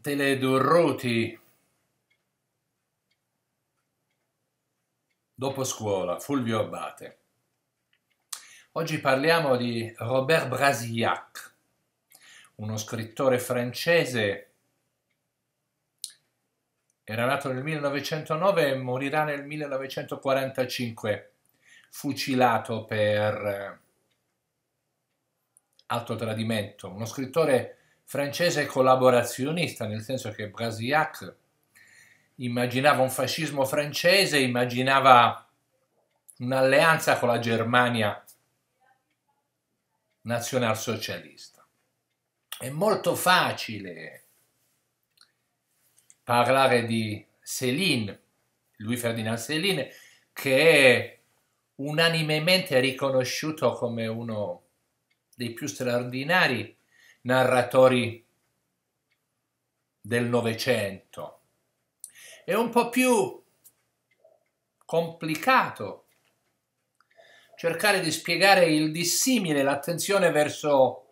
Teledorroti. Dopo scuola, Fulvio Abate. Oggi parliamo di Robert Brasillac, uno scrittore francese. Era nato nel 1909 e morirà nel 1945, fucilato per eh, alto tradimento. Uno scrittore francese collaborazionista, nel senso che Brasillac immaginava un fascismo francese, immaginava un'alleanza con la Germania nazionalsocialista. È molto facile parlare di Céline, Louis Ferdinand Céline, che è unanimemente riconosciuto come uno dei più straordinari narratori del Novecento. È un po' più complicato cercare di spiegare il dissimile, l'attenzione verso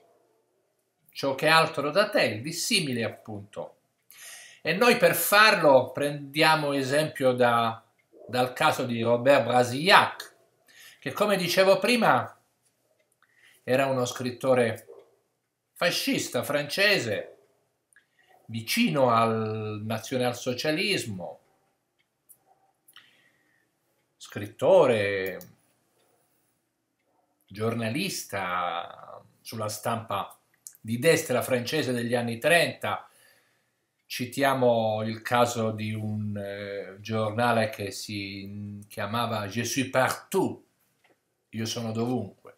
ciò che è altro da te, il dissimile appunto. E noi per farlo prendiamo esempio da, dal caso di Robert Brasillac, che come dicevo prima era uno scrittore fascista francese vicino al nazionalsocialismo, scrittore, giornalista sulla stampa di destra francese degli anni 30. Citiamo il caso di un eh, giornale che si chiamava Je suis partout, io sono dovunque.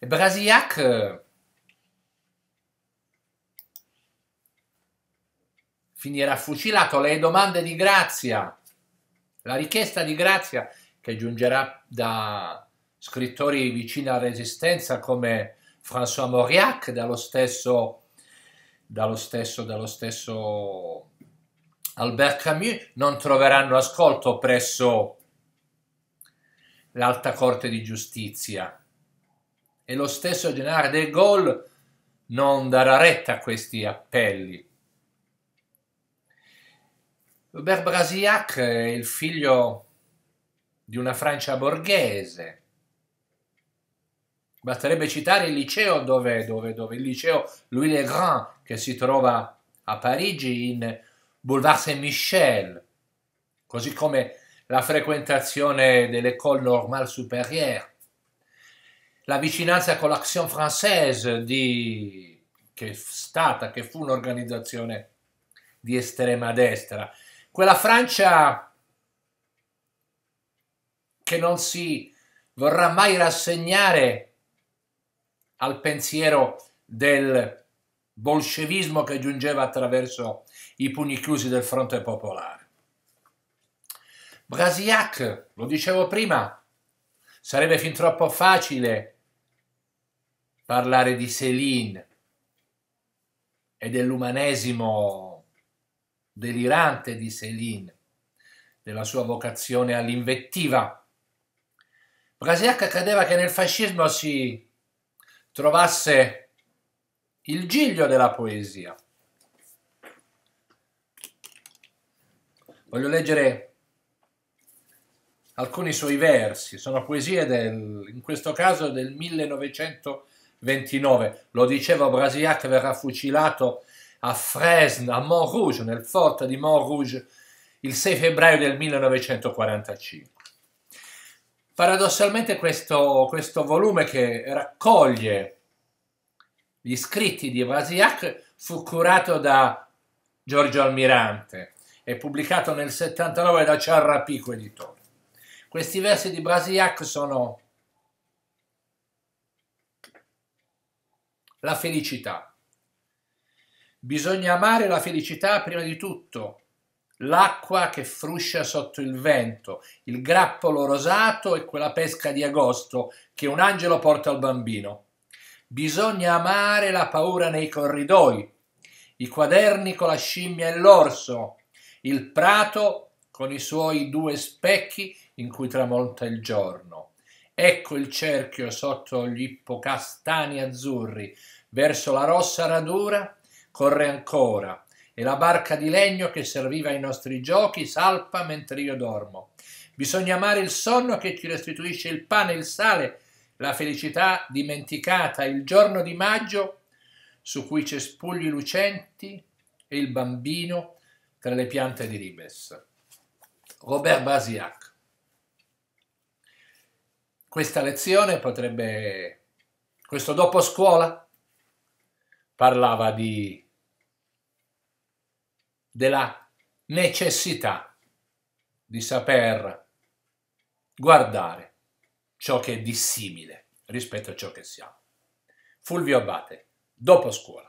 E Brasillac finirà fucilato. Le domande di grazia, la richiesta di grazia che giungerà da scrittori vicini alla Resistenza come François Mauriac, dallo stesso, dallo stesso, dallo stesso Albert Camus, non troveranno ascolto presso l'Alta Corte di Giustizia. E lo stesso Gennaro de Gaulle non darà retta a questi appelli. Robert Brasillac è il figlio di una Francia borghese. Basterebbe citare il liceo dove, dove, dove, il liceo Louis Le Grand che si trova a Parigi in Boulevard Saint-Michel, così come la frequentazione dell'École Normale Supérieure, la vicinanza con l'Action Française di, che è stata, che fu un'organizzazione di estrema destra, quella Francia che non si vorrà mai rassegnare al pensiero del bolscevismo che giungeva attraverso i pugni chiusi del fronte popolare. Brasiac, lo dicevo prima, sarebbe fin troppo facile parlare di Céline e dell'umanesimo delirante di Céline, della sua vocazione all'invettiva. Brasiac credeva che nel fascismo si trovasse il giglio della poesia. Voglio leggere alcuni suoi versi, sono poesie del, in questo caso del 1929. Lo dicevo Brasiac verrà fucilato a Fresnes, a Montrouge, nel forte di Montrouge, il 6 febbraio del 1945. Paradossalmente questo, questo volume che raccoglie gli scritti di Brasiac fu curato da Giorgio Almirante e pubblicato nel 79 da Ciarrapico Editore. Questi versi di Brasiac sono la felicità, Bisogna amare la felicità prima di tutto, l'acqua che fruscia sotto il vento, il grappolo rosato e quella pesca di agosto che un angelo porta al bambino. Bisogna amare la paura nei corridoi, i quaderni con la scimmia e l'orso, il prato con i suoi due specchi in cui tramonta il giorno. Ecco il cerchio sotto gli ippocastani azzurri, verso la rossa radura corre ancora, e la barca di legno che serviva ai nostri giochi salpa mentre io dormo. Bisogna amare il sonno che ci restituisce il pane, il sale, la felicità dimenticata, il giorno di maggio su cui cespugli lucenti e il bambino tra le piante di ribes. Robert Basiac. Questa lezione potrebbe... questo dopo scuola parlava di della necessità di saper guardare ciò che è dissimile rispetto a ciò che siamo. Fulvio Abate, dopo scuola.